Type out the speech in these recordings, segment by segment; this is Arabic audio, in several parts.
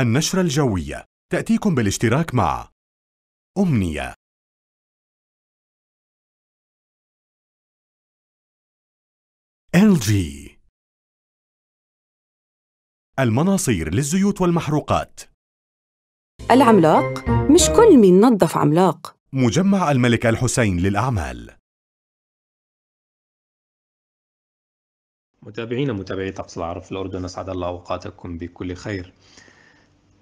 النشرة الجوية تأتيكم بالاشتراك مع أمنية LG المناصير للزيوت والمحروقات العملاق مش كل مين نظف عملاق مجمع الملك الحسين للأعمال متابعينا متابعي طقس العرب في الأردن أسعد الله أوقاتكم بكل خير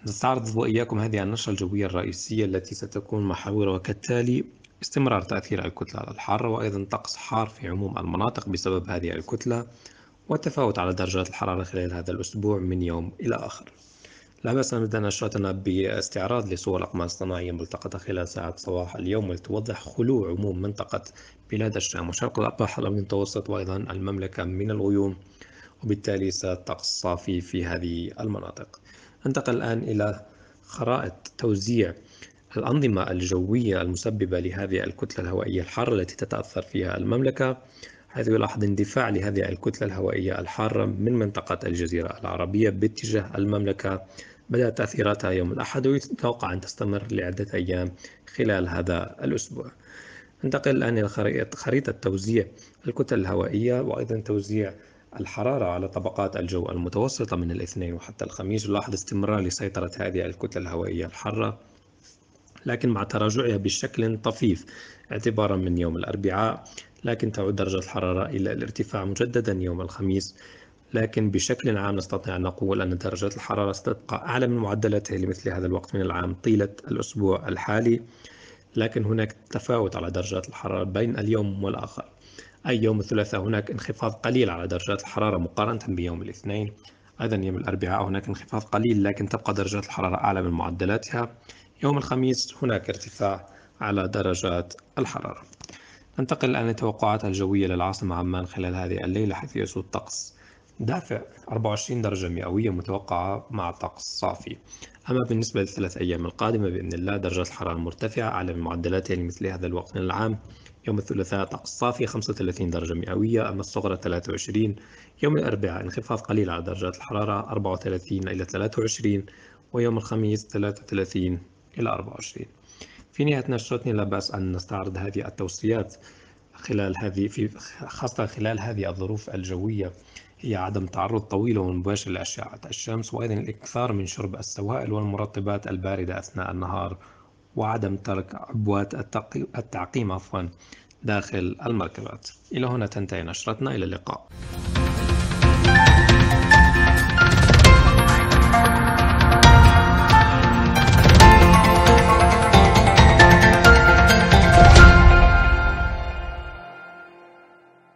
نستعرض وإياكم هذه النشرة الجوية الرئيسية التي ستكون محاورها كالتالي استمرار تأثير الكتلة على الحارة وأيضا طقس حار في عموم المناطق بسبب هذه الكتلة والتفاوت على درجات الحرارة خلال هذا الأسبوع من يوم إلى آخر لا بأس أن نبدأ نشرتنا باستعراض لصور أقمار صناعية ملتقطة خلال ساعات صباح اليوم لتوضح خلو عموم منطقة بلاد الشام وشرق الأقاح المتوسط وأيضا المملكة من الغيوم وبالتالي سيطقس صافي في هذه المناطق انتقل الآن إلى خرائط توزيع الأنظمة الجوية المسببة لهذه الكتلة الهوائية الحارة التي تتأثر فيها المملكة حيث يلاحظ اندفاع لهذه الكتلة الهوائية الحارة من منطقة الجزيرة العربية باتجاه المملكة بدأت تأثيراتها يوم الأحد ويتوقع أن تستمر لعدة أيام خلال هذا الأسبوع ننتقل الآن إلى خريطة توزيع الكتل الهوائية وأيضا توزيع الحرارة على طبقات الجو المتوسطة من الاثنين وحتى الخميس نلاحظ استمرار لسيطرة هذه الكتلة الهوائية الحارة لكن مع تراجعها بشكل طفيف اعتبارا من يوم الأربعاء لكن تعود درجة الحرارة إلى الارتفاع مجددا يوم الخميس لكن بشكل عام نستطيع أن نقول أن درجات الحرارة ستبقى أعلى من معدلاتها لمثل هذا الوقت من العام طيلة الأسبوع الحالي لكن هناك تفاوت على درجات الحرارة بين اليوم والآخر أي يوم الثلاثاء هناك انخفاض قليل على درجات الحرارة مقارنة بيوم الاثنين أيضا يوم الأربعاء هناك انخفاض قليل لكن تبقى درجات الحرارة أعلى من معدلاتها يوم الخميس هناك ارتفاع على درجات الحرارة ننتقل الآن للتوقعات الجوية للعاصمة عمان خلال هذه الليلة حيث يسود طقس دافع 24 درجة مئوية متوقعة مع طقس صافي أما بالنسبة للثلاث أيام القادمة بإذن الله درجة الحرارة مرتفعة على المعدلات لمثل هذا الوقت من العام يوم الثلاثاء طقس صافي 35 درجة مئوية أما الصغرى 23 يوم الأربعاء انخفاض قليل على درجات الحرارة 34 إلى 23 ويوم الخميس 33 إلى 24 في نهاية نشرتنا لا بأس أن نستعرض هذه التوصيات خلال هذه في خاصة خلال هذه الظروف الجوية هي عدم تعرض طويل ومباشر لأشعة الشمس وأيضا الإكثار من شرب السوائل والمرطبات الباردة أثناء النهار وعدم ترك عبوات التعقيم عفوا داخل المركبات إلى هنا تنتهي نشرتنا إلى اللقاء